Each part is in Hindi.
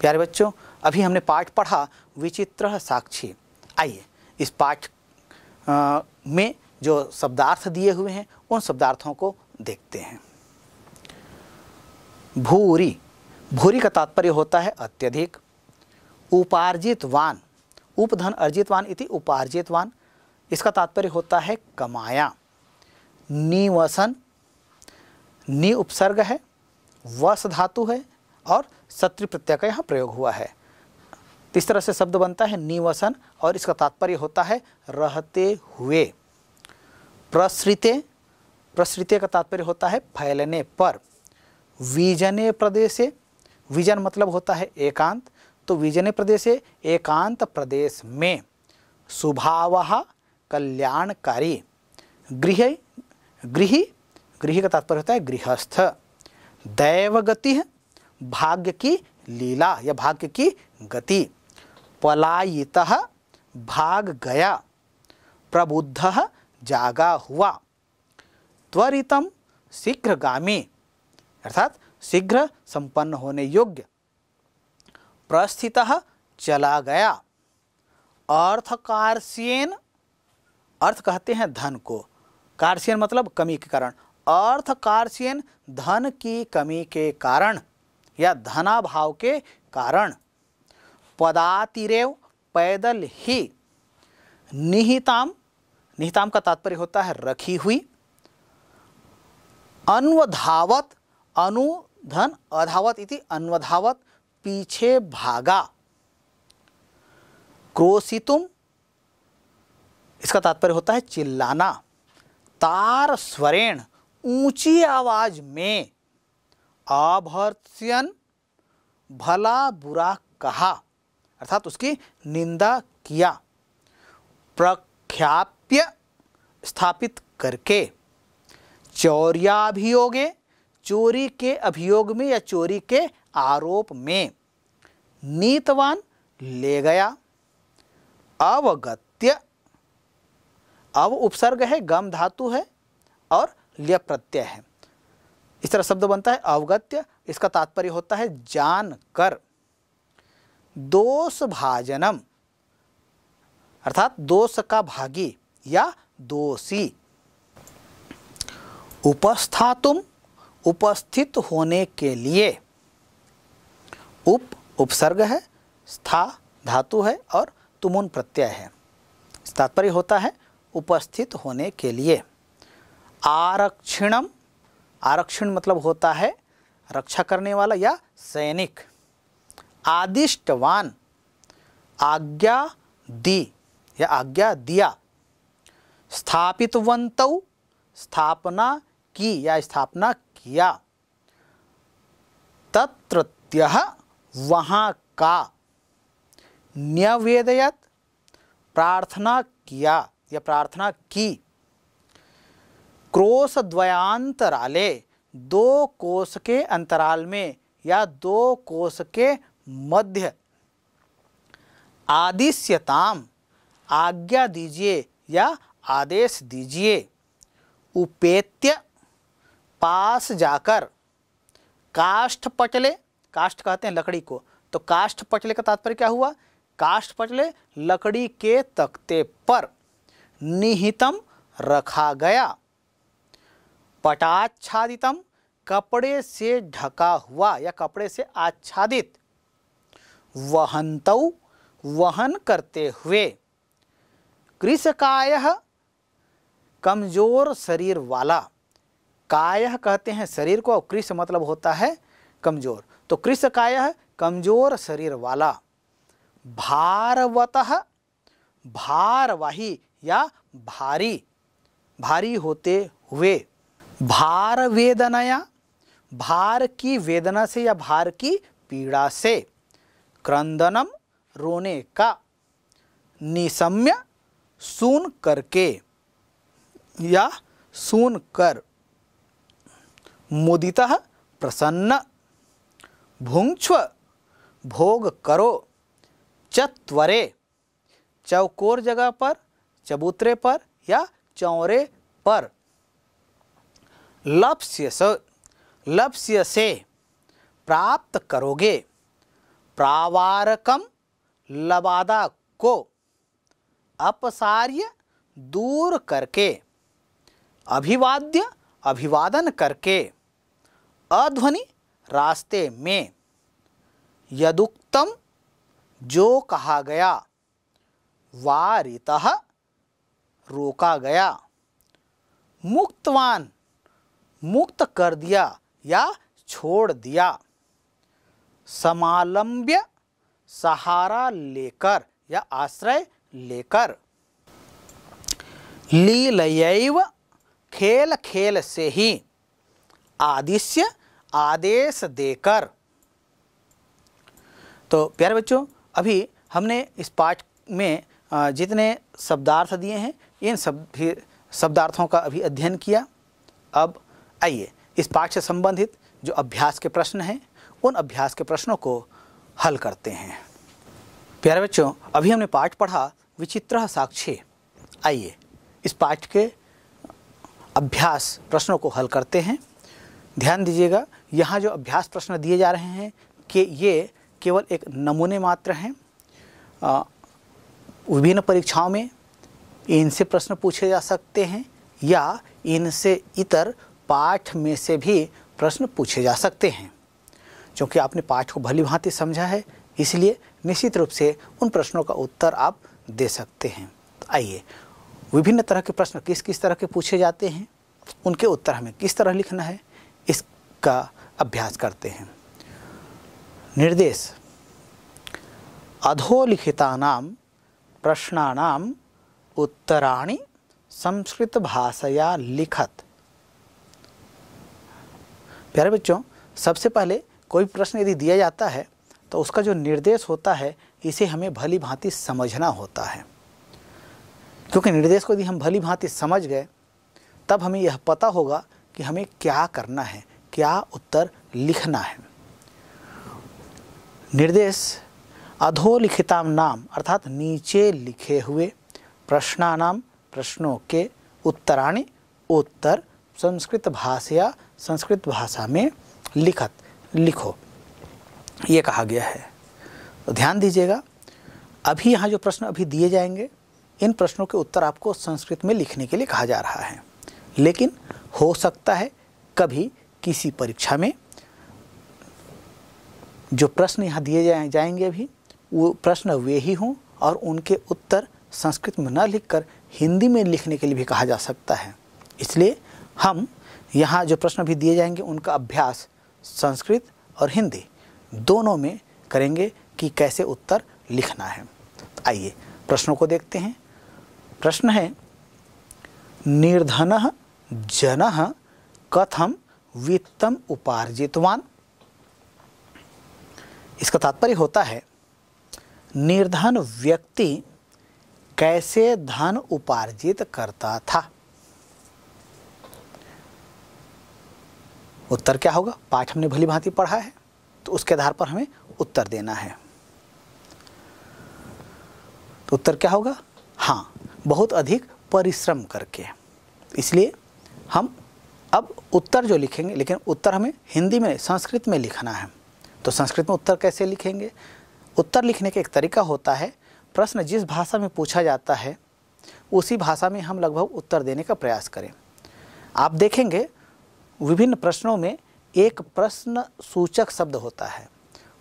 प्यारे बच्चों अभी हमने पाठ पढ़ा विचित्र साक्षी आइए इस पाठ में जो शब्दार्थ दिए हुए हैं उन शब्दार्थों को देखते हैं भूरी भूरी का तात्पर्य होता है अत्यधिक उपार्जितवान उपधन अर्जितवान इति उपार्जितवान इसका तात्पर्य होता है कमाया निवसन नि उपसर्ग है वस धातु है और सत्र प्रत्यय का यहाँ प्रयोग हुआ है इस तरह से शब्द बनता है निवसन और इसका तात्पर्य होता है रहते हुए प्रसृते प्रसृत्य का तात्पर्य होता है फैलने पर विजने प्रदेश विजन मतलब होता है एकांत तो विजने प्रदेश एकांत प्रदेश में स्वभाव कल्याणकारी गृह गृह गृह का तात्पर्य होता है गृहस्थ दैवगति भाग्य की लीला या भाग्य की गति पलायित भाग गया प्रबुद्ध जागा हुआ त्वरितम शीघ्रगामी अर्थात शीघ्र संपन्न होने योग्य प्रस्थित चला गया अर्थकार्सियन अर्थ कहते हैं धन को कार्सियन मतलब कमी के कारण अर्थकार्सियन धन की कमी के कारण या धनाभाव के कारण पदातिरेव पैदल ही निहिताम निहिताम का तात्पर्य होता है रखी हुई अन्वधावत अनुधन अधावत इति अन्वधावत पीछे भागा क्रोशितुम इसका तात्पर्य होता है चिल्लाना तार स्वरेण ऊंची आवाज में आभर्त्स्यन भला बुरा कहा अर्थात उसकी निंदा किया प्रख्याप्य स्थापित करके अभियोगे चोरी के अभियोग में या चोरी के आरोप में नीतवान ले गया अवगत्य अव उपसर्ग है गम धातु है और ल्य प्रत्यय है इस तरह शब्द बनता है अवगत्य इसका तात्पर्य होता है जान कर दोष भाजनम अर्थात दोष का भागी या दोषी उपस्थातुम उपस्थित होने के लिए उप उपसर्ग है स्था धातु है और तुमुन प्रत्यय है तात्पर्य होता है उपस्थित होने के लिए आरक्षणम आरक्षण मतलब होता है रक्षा करने वाला या सैनिक आदिष्टवान आज्ञा दी या आज्ञा दिया स्थापितवंत स्थापना की या स्थापना किया तत्रत्य वहाँ का न्यवेदयत प्रार्थना किया या प्रार्थना की क्रोश द्वयांतराले दो कोश के अंतराल में या दो कोश के मध्य आदिश्यताम आज्ञा दीजिए या आदेश दीजिए उपेत्य पास जाकर काष्ठ पटले काष्ठ कहते हैं लकड़ी को तो काष्ठ पटले का तात्पर्य क्या हुआ काष्ठ पटले लकड़ी के तख्ते पर निहितम रखा गया पटाच्छादितम कपड़े से ढका हुआ या कपड़े से आच्छादित वहंतौ वहन करते हुए कृषकाय कमजोर शरीर वाला काय कहते हैं शरीर को और कृष मतलब होता है कमजोर तो कृषकाय कमजोर शरीर वाला भारवत भारवाही या भारी भारी होते हुए भार या भार की वेदना से या भार की पीड़ा से क्रंदनम रोने का निसम्य सुन करके या सुन कर मुदिता प्रसन्न भुंक्ष्व भोग करो चत्वरे चौकोर जगह पर चबूतरे पर या चौरे पर लप्स्य लप्स्य से प्राप्त करोगे प्रावारकम लबादा को अपसार्य दूर करके अभिवाद्य अभिवादन करके अध्वनि रास्ते में यदुक्तम जो कहा गया वारितः रोका गया मुक्तवान मुक्त कर दिया या छोड़ दिया समालंब्य सहारा लेकर या आश्रय लेकर लीलयैव खेल खेल से ही आदिश्य आदेश देकर तो प्यारे बच्चों अभी हमने इस पाठ में जितने शब्दार्थ दिए हैं इन सब शब्दार्थों का अभी अध्ययन किया अब आइए इस पाठ से संबंधित जो अभ्यास के प्रश्न हैं उन अभ्यास के प्रश्नों को हल करते हैं प्यारे बच्चों अभी हमने पाठ पढ़ा विचित्र साक्ष्य आइए इस पाठ के अभ्यास प्रश्नों को हल करते हैं ध्यान दीजिएगा यहाँ जो अभ्यास प्रश्न दिए जा रहे हैं कि ये केवल एक नमूने मात्र हैं विभिन्न परीक्षाओं में इनसे प्रश्न पूछे जा सकते हैं या इनसे इतर पाठ में से भी प्रश्न पूछे जा सकते हैं क्योंकि आपने पाठ को भली भांति समझा है इसलिए निश्चित रूप से उन प्रश्नों का उत्तर आप दे सकते हैं तो आइए विभिन्न तरह के प्रश्न किस किस तरह के पूछे जाते हैं उनके उत्तर हमें किस तरह लिखना है इसका अभ्यास करते हैं निर्देश अधोलिखिता अधोलिखितानां उत्तराणी संस्कृत भाषाया लिखत प्यारे बच्चों सबसे पहले कोई प्रश्न यदि दिया जाता है तो उसका जो निर्देश होता है इसे हमें भली भांति समझना होता है क्योंकि निर्देश को यदि हम भली भांति समझ गए तब हमें यह पता होगा कि हमें क्या करना है क्या उत्तर लिखना है निर्देश अधोलिखिताम नाम अर्थात नीचे लिखे हुए प्रश्नानाम प्रश्नों के उत्तराणि उत्तर संस्कृत भाषा संस्कृत भाषा में लिखत लिखो ये कहा गया है तो ध्यान दीजिएगा अभी यहाँ जो प्रश्न अभी दिए जाएंगे इन प्रश्नों के उत्तर आपको संस्कृत में लिखने के लिए कहा जा रहा है लेकिन हो सकता है कभी किसी परीक्षा में जो प्रश्न यहाँ दिए जाए जाएंगे अभी वो प्रश्न वे ही हों और उनके उत्तर संस्कृत में न लिखकर हिंदी में लिखने के लिए भी कहा जा सकता है इसलिए हम यहाँ जो प्रश्न भी दिए जाएंगे उनका अभ्यास संस्कृत और हिंदी दोनों में करेंगे कि कैसे उत्तर लिखना है तो आइए प्रश्नों को देखते हैं प्रश्न है निर्धन जन कथम वित्तम उपार्जितवान इसका तात्पर्य होता है निर्धन व्यक्ति कैसे धन उपार्जित करता था उत्तर क्या होगा पाठ हमने भली भांति पढ़ा है तो उसके आधार पर हमें उत्तर देना है तो उत्तर क्या होगा हाँ बहुत अधिक परिश्रम करके इसलिए हम अब उत्तर जो लिखेंगे लेकिन उत्तर हमें हिंदी में संस्कृत में लिखना है तो संस्कृत में उत्तर कैसे लिखेंगे उत्तर लिखने का एक तरीका होता है प्रश्न जिस भाषा में पूछा जाता है उसी भाषा में हम लगभग उत्तर देने का प्रयास करें आप देखेंगे विभिन्न प्रश्नों में एक प्रश्न सूचक शब्द होता है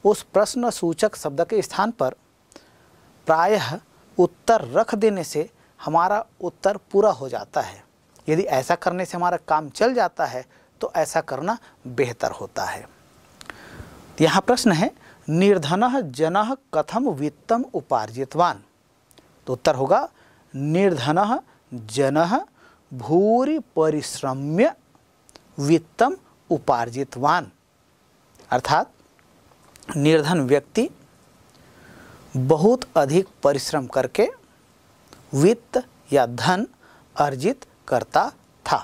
उस प्रश्न सूचक शब्द के स्थान पर प्रायः उत्तर रख देने से हमारा उत्तर पूरा हो जाता है यदि ऐसा करने से हमारा काम चल जाता है तो ऐसा करना बेहतर होता है यहाँ प्रश्न है निर्धन जन कथम वित्तम उपार्जितवान तो उत्तर होगा निर्धन जन भूरि परिश्रम्य वित्तम उपार्जितवान अर्थात निर्धन व्यक्ति बहुत अधिक परिश्रम करके वित्त या धन अर्जित करता था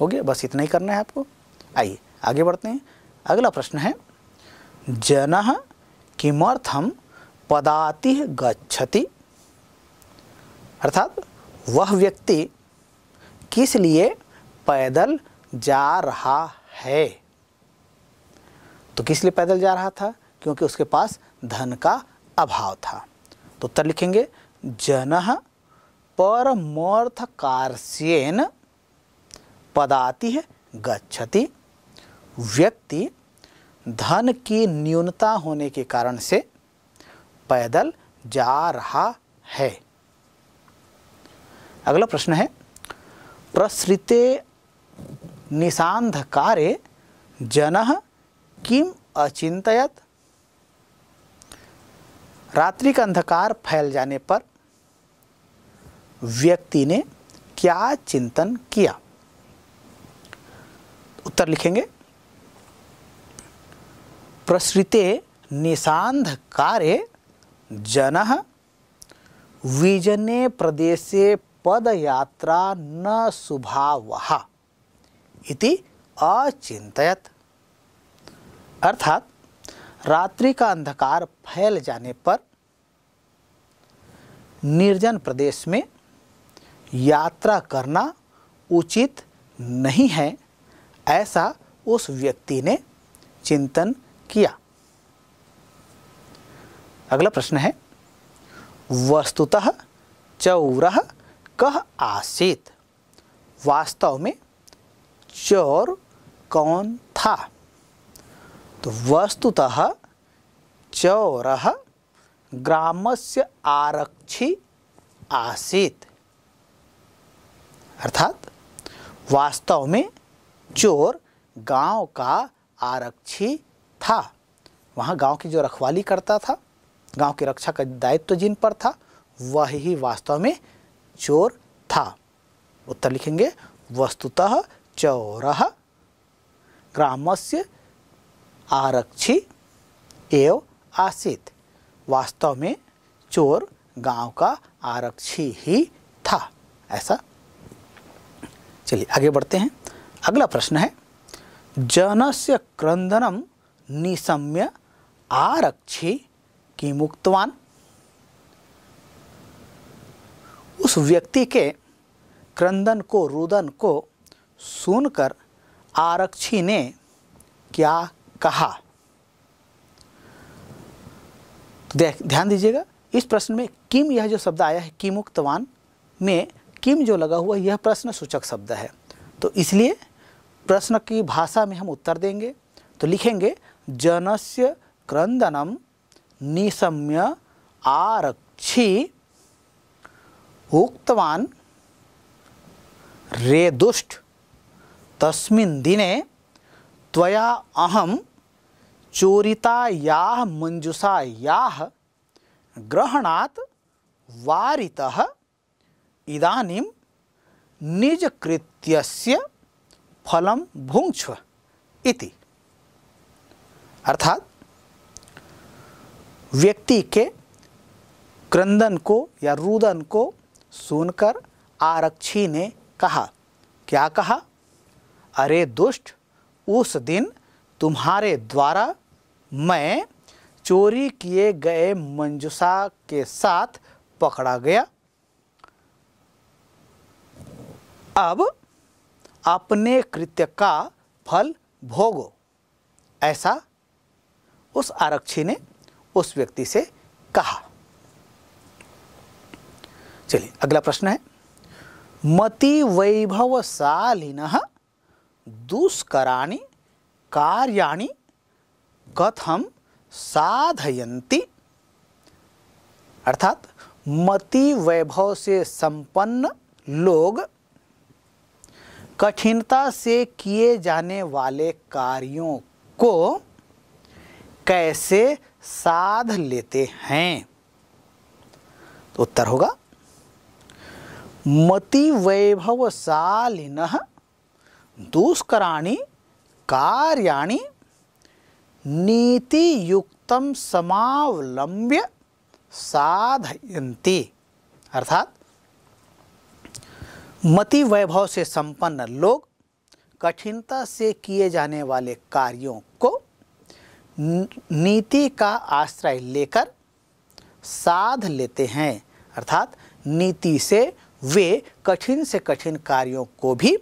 हो गया बस इतना ही करना है आपको आइए आगे बढ़ते हैं अगला प्रश्न है जन किमर्थम पदाति गच्छति अर्थात वह व्यक्ति किस लिए पैदल जा रहा है तो किस लिए पैदल जा रहा था क्योंकि उसके पास धन का अभाव था तो उत्तर लिखेंगे जन परमोर्थ कार्यन पदाति है गच्छति व्यक्ति धन की न्यूनता होने के कारण से पैदल जा रहा है अगला प्रश्न है प्रसृते निशांधकारे जन किम अचिंतयत रात्रि का अंधकार फैल जाने पर व्यक्ति ने क्या चिंतन किया उत्तर लिखेंगे प्रसृते निशांधकार जन विजने प्रदेशे पदयात्रा न सुभावहा इति अचिंतयत अर्थात रात्रि का अंधकार फैल जाने पर निर्जन प्रदेश में यात्रा करना उचित नहीं है ऐसा उस व्यक्ति ने चिंतन किया अगला प्रश्न है वस्तुतः चौरा कह आसीत वास्तव में चोर कौन था तो वस्तुतः चोर ग्राम से आरक्षी आसित अर्थात वास्तव में चोर गांव का आरक्षी था वहाँ गांव की जो रखवाली करता था गांव की रक्षा का दायित्व तो जिन पर था वह ही वास्तव में चोर था उत्तर लिखेंगे वस्तुतः ग्राम से आरक्षी एव आसित वास्तव में चोर गांव का आरक्षी ही था ऐसा चलिए आगे बढ़ते हैं अगला प्रश्न है जनस्य क्रंदनम निशम्य आरक्षी की मुक्तवान उस व्यक्ति के क्रंदन को रुदन को सुनकर आरक्षी ने क्या कहा तो ध्यान दीजिएगा इस प्रश्न में किम यह जो शब्द आया है किम उक्तवान में किम जो लगा हुआ यह प्रश्न सूचक शब्द है तो इसलिए प्रश्न की भाषा में हम उत्तर देंगे तो लिखेंगे जनस्य क्रंदनम निशम्य आरक्षी उक्तवान रे दुष्ट तस्मिन् दिने त्वया अहं चोरितायाः मञ्जुषायाः ग्रहणात् वारितः इदानीं निजकृत्यस्य फलं भुङ्क्ष्व इति अर्थात व्यक्ति के क्रंदन को या रुदन को सुनकर आरक्षी ने कहा क्या कहा अरे दुष्ट उस दिन तुम्हारे द्वारा मैं चोरी किए गए मंजुषा के साथ पकड़ा गया अब अपने कृत्य का फल भोगो ऐसा उस आरक्षी ने उस व्यक्ति से कहा चलिए अगला प्रश्न है मति सालिना दुष्कराणि कार्याणि कथम साधयन्ति अर्थात मति वैभव से संपन्न लोग कठिनता से किए जाने वाले कार्यों को कैसे साध लेते हैं तो उत्तर होगा मति वैभवशालिन कार्याणी नीति युक्त समावलंब्य साधयती अर्थात मति वैभव से संपन्न लोग कठिनता से किए जाने वाले कार्यों को नीति का आश्रय लेकर साध लेते हैं अर्थात नीति से वे कठिन से कठिन कार्यों को भी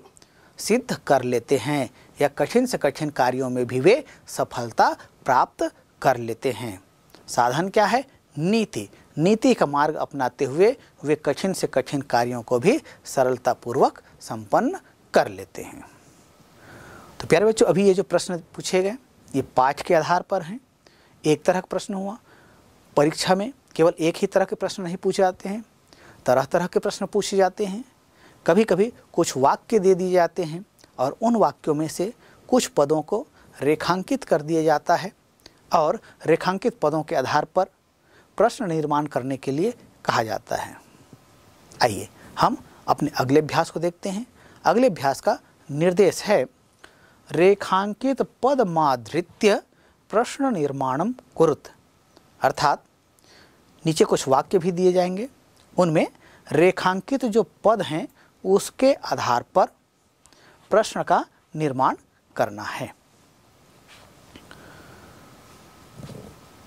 सिद्ध कर लेते हैं या कठिन से कठिन कार्यों में भी वे सफलता प्राप्त कर लेते हैं साधन क्या है नीति नीति का मार्ग अपनाते हुए वे कठिन से कठिन कार्यों को भी सरलतापूर्वक संपन्न कर लेते हैं तो प्यारे बच्चों अभी ये जो प्रश्न पूछे गए ये पाठ के आधार पर हैं एक तरह का प्रश्न हुआ परीक्षा में केवल एक ही तरह के प्रश्न नहीं पूछे जाते हैं तरह तरह के प्रश्न पूछे जाते हैं कभी कभी कुछ वाक्य दे दिए जाते हैं और उन वाक्यों में से कुछ पदों को रेखांकित कर दिया जाता है और रेखांकित पदों के आधार पर प्रश्न निर्माण करने के लिए कहा जाता है आइए हम अपने अगले अभ्यास को देखते हैं अगले अभ्यास का निर्देश है रेखांकित पद माधृत्य प्रश्न निर्माणम कुरुत अर्थात नीचे कुछ वाक्य भी दिए जाएंगे उनमें रेखांकित जो पद हैं उसके आधार पर प्रश्न का निर्माण करना है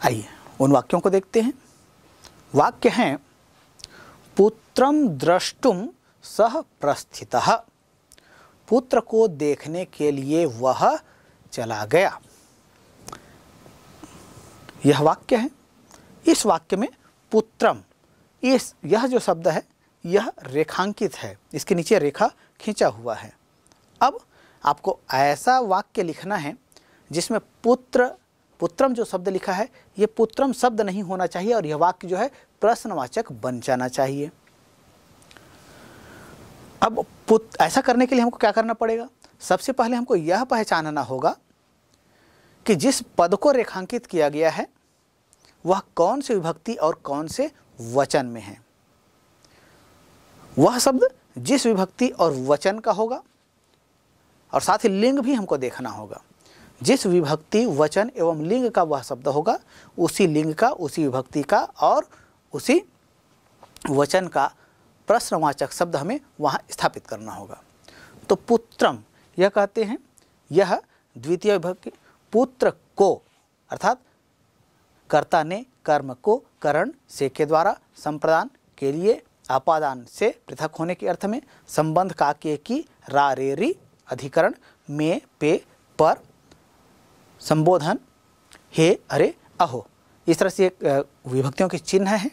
आइए उन वाक्यों को देखते हैं वाक्य हैं पुत्रम द्रष्टुम सह प्रस्थित पुत्र को देखने के लिए वह चला गया यह वाक्य है इस वाक्य में पुत्रम इस यह जो शब्द है यह रेखांकित है इसके नीचे रेखा खींचा हुआ है अब आपको ऐसा वाक्य लिखना है जिसमें पुत्र पुत्रम जो शब्द लिखा है ये पुत्रम शब्द नहीं होना चाहिए और यह वाक्य जो है प्रश्नवाचक बन जाना चाहिए अब पुत ऐसा करने के लिए हमको क्या करना पड़ेगा सबसे पहले हमको यह पहचानना होगा कि जिस पद को रेखांकित किया गया है वह कौन से विभक्ति और कौन से वचन में है वह शब्द जिस विभक्ति और वचन का होगा और साथ ही लिंग भी हमको देखना होगा जिस विभक्ति वचन एवं लिंग का वह शब्द होगा उसी लिंग का उसी विभक्ति का और उसी वचन का प्रश्नवाचक शब्द हमें वहाँ स्थापित करना होगा तो पुत्रम यह कहते हैं यह द्वितीय विभक्ति पुत्र को अर्थात कर्ता ने कर्म को करण से के द्वारा संप्रदान के लिए आपादान से पृथक होने के अर्थ में संबंध काके की रा अधिकरण में पे पर संबोधन हे अरे अहो इस तरह से एक विभक्तियों के चिन्ह है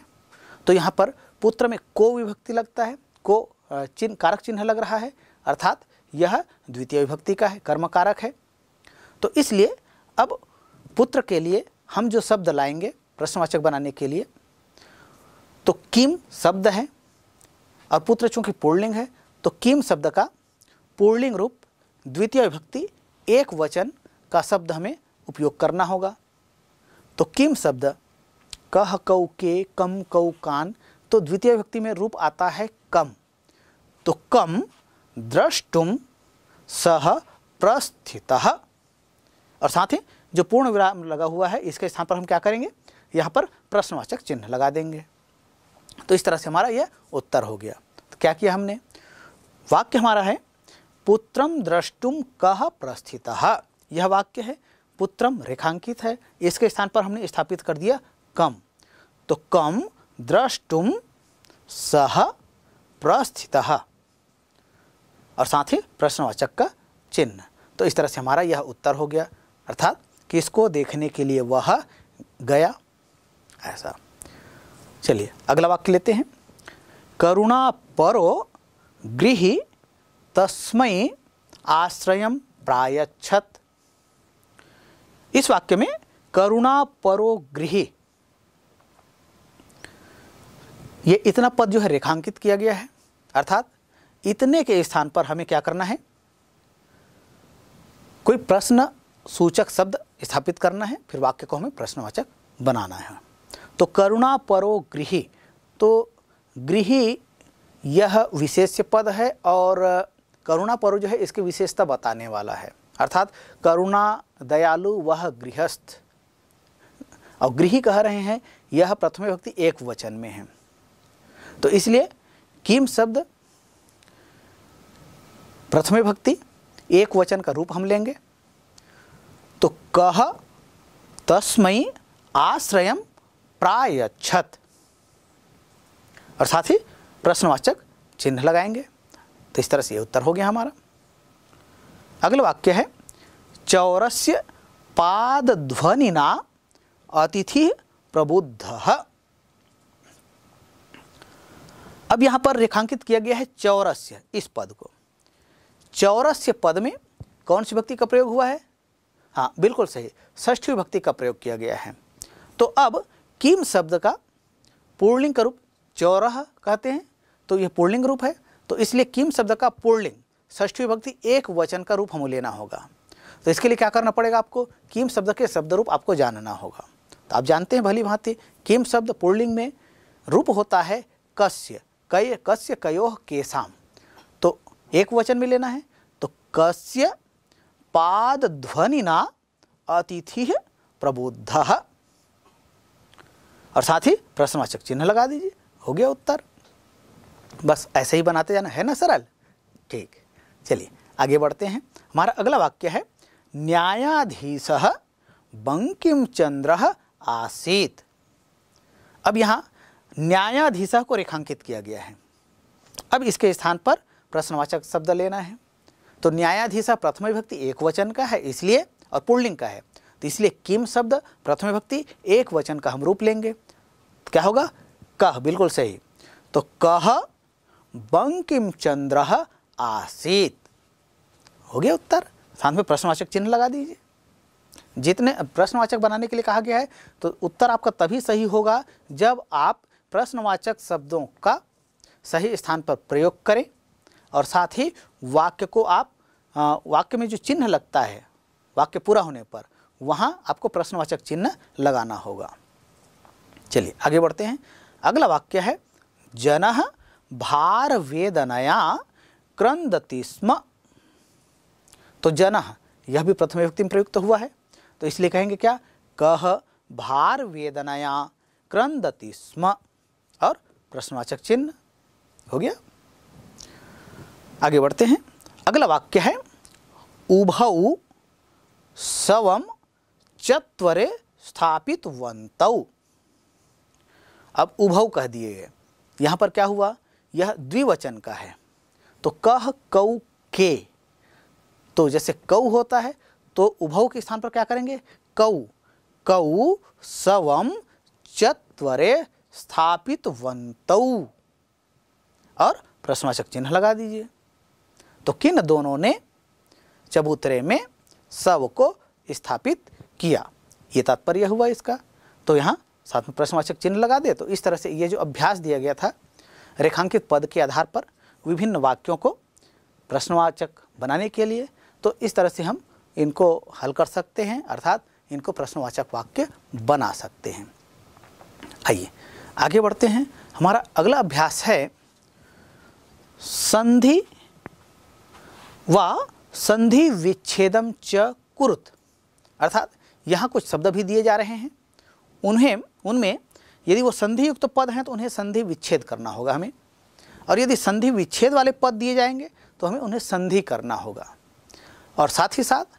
तो यहाँ पर पुत्र में को विभक्ति लगता है को चिन्ह कारक चिन्ह लग रहा है अर्थात यह द्वितीय विभक्ति का है कर्म कारक है तो इसलिए अब पुत्र के लिए हम जो शब्द लाएंगे प्रश्नवाचक बनाने के लिए तो किम शब्द है और पुत्र चूंकि पुर्लिंग है तो किम शब्द का पूर्णिंग रूप द्वितीय विभक्ति एक वचन का शब्द हमें उपयोग करना होगा तो किम शब्द कह कौ के कम कौ कान तो द्वितीय विभक्ति में रूप आता है कम तो कम द्रष्टुम सह प्रस्थित और साथ ही जो पूर्ण विराम लगा हुआ है इसके स्थान पर हम क्या करेंगे यहाँ पर प्रश्नवाचक चिन्ह लगा देंगे तो इस तरह से हमारा यह उत्तर हो गया क्या किया हमने वाक्य हमारा है पुत्रम द्रष्टुम कह प्रस्थित यह वाक्य है पुत्रम रेखांकित है इसके स्थान पर हमने स्थापित कर दिया कम तो कम द्रष्टुम सह प्रस्थित और साथ ही प्रश्नवाचक का चिन्ह तो इस तरह से हमारा यह उत्तर हो गया अर्थात किसको देखने के लिए वह गया ऐसा चलिए अगला वाक्य लेते हैं करुणा परो गृह तस्मय आश्रय प्रायछत इस वाक्य में परो गृह ये इतना पद जो है रेखांकित किया गया है अर्थात इतने के स्थान पर हमें क्या करना है कोई प्रश्न सूचक शब्द स्थापित करना है फिर वाक्य को हमें प्रश्नवाचक बनाना है तो करुणा परो गृह तो गृही यह विशेष्य पद है और करुणा पर्व जो है इसकी विशेषता बताने वाला है अर्थात करुणा दयालु वह गृहस्थ और गृही कह रहे हैं यह प्रथम भक्ति एक वचन में है तो इसलिए किम शब्द प्रथम भक्ति एक वचन का रूप हम लेंगे तो कह तस्मयी आश्रय प्रायच्छत और साथ ही प्रश्नवाचक चिन्ह लगाएंगे तो इस तरह से ये उत्तर हो गया हमारा अगला वाक्य है चौरस्य पाद ध्वनिना अतिथि प्रबुद्ध अब यहाँ पर रेखांकित किया गया है चौरस्य इस पद को चौरस्य पद में कौन सी भक्ति का प्रयोग हुआ है हाँ बिल्कुल सही ष्ठी भक्ति का प्रयोग किया गया है तो अब किम शब्द का पूर्णिंग रूप चौराह कहते हैं तो यह पुर्णिंग रूप है तो इसलिए किम शब्द का पुर्णिंग ष्ठी विभक्ति एक वचन का रूप हमें लेना होगा तो इसके लिए क्या करना पड़ेगा आपको किम शब्द के शब्द रूप आपको जानना होगा तो आप जानते हैं भली भांति किम शब्द पुर्णिंग में रूप होता है कस्य कय कस्य कयोह केसाम तो एक वचन में लेना है तो कस्य पाद ध्वनि ना अतिथि प्रबुद्ध और साथ ही प्रश्नवाचक चिन्ह लगा दीजिए हो गया उत्तर बस ऐसे ही बनाते जाना है ना सरल ठीक चलिए आगे बढ़ते हैं हमारा अगला वाक्य है न्यायाधीश बंकिम चंद्र आसीत अब यहाँ न्यायाधीश को रेखांकित किया गया है अब इसके स्थान पर प्रश्नवाचक शब्द लेना है तो न्यायाधीश प्रथम विभक्ति एक वचन का है इसलिए और पुणलिंग का है तो इसलिए किम शब्द प्रथम विभक्ति एक वचन का हम रूप लेंगे क्या होगा कह बिल्कुल सही तो कह बंकिम चंद्र आसीत हो गया उत्तर साथ में प्रश्नवाचक चिन्ह लगा दीजिए जितने प्रश्नवाचक बनाने के लिए कहा गया है तो उत्तर आपका तभी सही होगा जब आप प्रश्नवाचक शब्दों का सही स्थान पर प्रयोग करें और साथ ही वाक्य को आप वाक्य में जो चिन्ह लगता है वाक्य पूरा होने पर वहाँ आपको प्रश्नवाचक चिन्ह लगाना होगा चलिए आगे बढ़ते हैं अगला वाक्य है जन भार वेदनया क्रंदती स्म तो जन यह भी प्रथम व्यक्ति में प्रयुक्त हुआ है तो इसलिए कहेंगे क्या कह भार वेदनया क्रंदती स्म और प्रश्नवाचक चिन्ह हो गया आगे बढ़ते हैं अगला वाक्य है उभौ सवम चत्वरे स्थापित वंतौ अब उभव कह दिए गए यहाँ पर क्या हुआ यह द्विवचन का है तो कह कऊ के तो जैसे कऊ होता है तो उभव के स्थान पर क्या करेंगे कऊ कऊ सवम चत्वरे स्थापित वंत और प्रश्नवाचक चिन्ह लगा दीजिए तो किन दोनों ने चबूतरे में सब को स्थापित किया ये तात्पर्य हुआ इसका तो यहाँ साथ में प्रश्नवाचक चिन्ह लगा दे तो इस तरह से ये जो अभ्यास दिया गया था रेखांकित पद के आधार पर विभिन्न वाक्यों को प्रश्नवाचक बनाने के लिए तो इस तरह से हम इनको हल कर सकते हैं अर्थात इनको प्रश्नवाचक वाक्य बना सकते हैं आइए आगे बढ़ते हैं हमारा अगला अभ्यास है संधि व संधि विच्छेदम च कुरुत अर्थात यहाँ कुछ शब्द भी दिए जा रहे हैं उन्हें उनमें यदि वो संधि युक्त पद हैं तो उन्हें संधि विच्छेद करना होगा हमें और यदि संधि विच्छेद वाले पद दिए जाएंगे तो हमें उन्हें संधि करना होगा और साथ ही साथ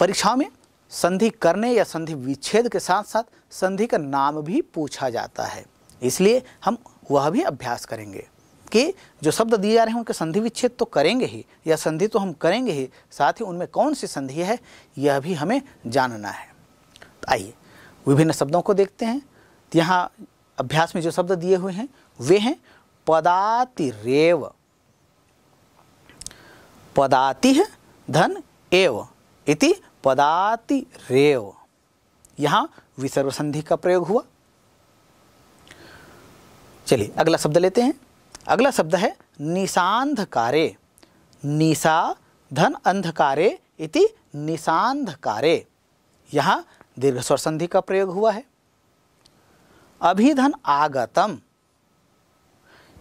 परीक्षाओं में संधि करने या संधि विच्छेद के साथ साथ संधि का नाम भी पूछा जाता है इसलिए हम वह भी अभ्यास करेंगे कि जो शब्द दिए जा रहे हैं उनके संधि विच्छेद तो करेंगे ही या संधि तो हम करेंगे ही साथ ही उनमें कौन सी संधि है यह भी हमें जानना है आइए विभिन्न शब्दों को देखते हैं तो यहाँ अभ्यास में जो शब्द दिए हुए हैं वे हैं पदाति रेव पदाति है धन एव इति पदाति रेव यहाँ विसर्व संधि का प्रयोग हुआ चलिए अगला शब्द लेते हैं अगला शब्द है निशांधकारे निशा धन अंधकारे इति निशांधकारे यहाँ दीर्घ स्वर संधि का प्रयोग हुआ है अभिधन आगतम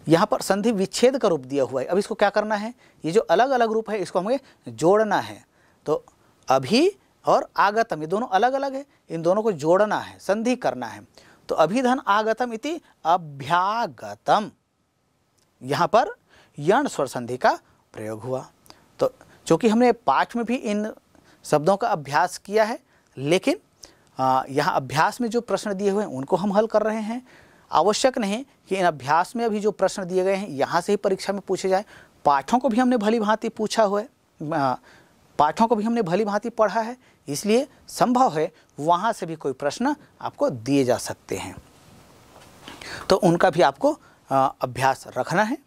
यहां पर संधि विच्छेद का रूप दिया हुआ है अब इसको क्या करना है ये जो अलग अलग रूप है इसको हमें जोड़ना है तो अभी और आगतम ये दोनों अलग अलग है इन दोनों को जोड़ना है संधि करना है तो अभिधन आगतम इति अभ्यागतम यहां पर यण स्वर संधि का प्रयोग हुआ तो चूंकि हमने पाठ में भी इन शब्दों का अभ्यास किया है लेकिन यहाँ अभ्यास में जो प्रश्न दिए हुए हैं उनको हम हल कर रहे हैं आवश्यक नहीं कि इन अभ्यास में अभी जो प्रश्न दिए गए हैं यहाँ से ही परीक्षा में पूछे जाए पाठों को भी हमने भली भांति पूछा हुआ है पाठों को भी हमने भली भांति पढ़ा है इसलिए संभव है वहाँ से भी कोई प्रश्न आपको दिए जा सकते हैं तो उनका भी आपको अभ्यास रखना है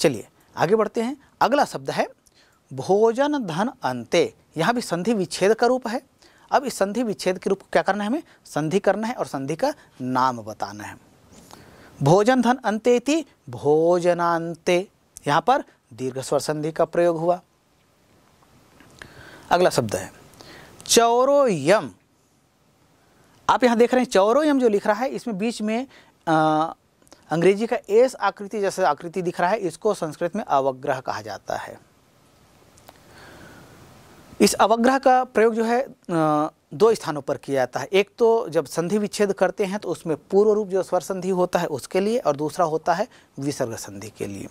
चलिए आगे बढ़ते हैं अगला शब्द है भोजन धन अंत्य यहाँ भी संधि विच्छेद का रूप है अब इस संधि विच्छेद के रूप क्या करना है हमें संधि करना है और संधि का नाम बताना है भोजन धन अंत्य भोजनांते यहां पर दीर्घ स्वर संधि का प्रयोग हुआ अगला शब्द है चौरो यम आप यहां देख रहे हैं चौरो यम जो लिख रहा है इसमें बीच में आ, अंग्रेजी का एस आकृति जैसे आकृति दिख रहा है इसको संस्कृत में अवग्रह कहा जाता है इस अवग्रह का प्रयोग जो है दो स्थानों पर किया जाता है एक तो जब संधि विच्छेद करते हैं तो उसमें पूर्व रूप जो स्वर संधि होता है उसके लिए और दूसरा होता है विसर्ग संधि के लिए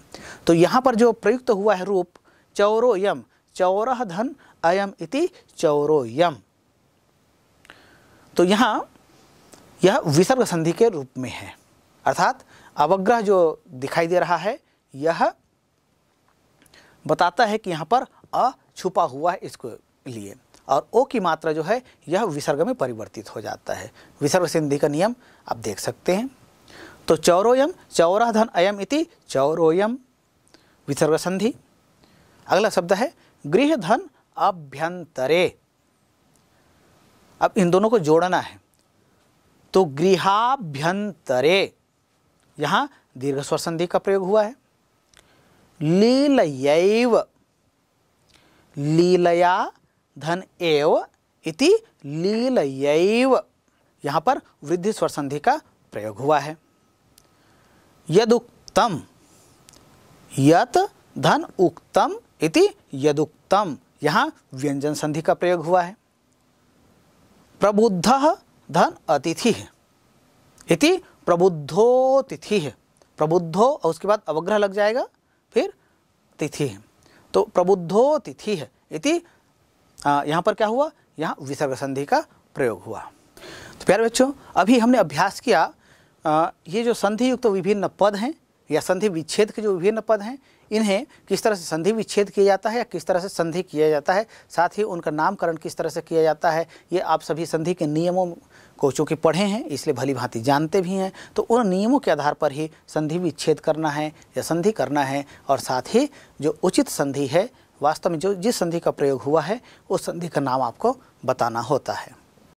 तो यहाँ पर जो प्रयुक्त हुआ है रूप चौरो यम चौरह धन अयम इति चौरो यम तो यहाँ यह विसर्ग संधि के रूप में है अर्थात अवग्रह जो दिखाई दे रहा है यह बताता है कि यहाँ पर अ छुपा हुआ है इसको लिए और ओ की मात्रा जो है यह विसर्ग में परिवर्तित हो जाता है विसर्ग सिंधि का नियम आप देख सकते हैं तो चौरोयम चौरा धन अयम इति चौरोयम विसर्ग संधि अगला शब्द है गृह धन अभ्यंतरे अब इन दोनों को जोड़ना है तो गृहाभ्यंतरे यहाँ दीर्घ स्वर संधि का प्रयोग हुआ है लील लीलया धन एव इति लीलयैव यहाँ पर वृद्धि स्वर संधि का प्रयोग हुआ है यदुक्तम यत धन उक्तम इति यदुक्तम यहाँ व्यंजन संधि का प्रयोग हुआ है प्रबुद्ध धन अतिथि इति प्रबुद्धो तिथि प्रबुद्धो और उसके बाद अवग्रह लग जाएगा फिर तिथि है तो प्रबुद्धो तिथि है इति यहाँ पर क्या हुआ यहाँ विसर्ग संधि का प्रयोग हुआ तो प्यारे बच्चों अभी हमने अभ्यास किया आ, ये जो संधि युक्त तो विभिन्न पद हैं या संधि विच्छेद के जो विभिन्न पद हैं इन्हें किस तरह से संधि विच्छेद किया जाता है या किस तरह से संधि किया जाता है साथ ही उनका नामकरण किस तरह से किया जाता है ये आप सभी संधि के नियमों को चूँकि पढ़े हैं इसलिए भली भांति जानते भी हैं तो उन नियमों के आधार पर ही संधि विच्छेद करना है या संधि करना है और साथ ही जो उचित संधि है वास्तव में जो जिस संधि का प्रयोग हुआ है उस संधि का नाम आपको बताना होता है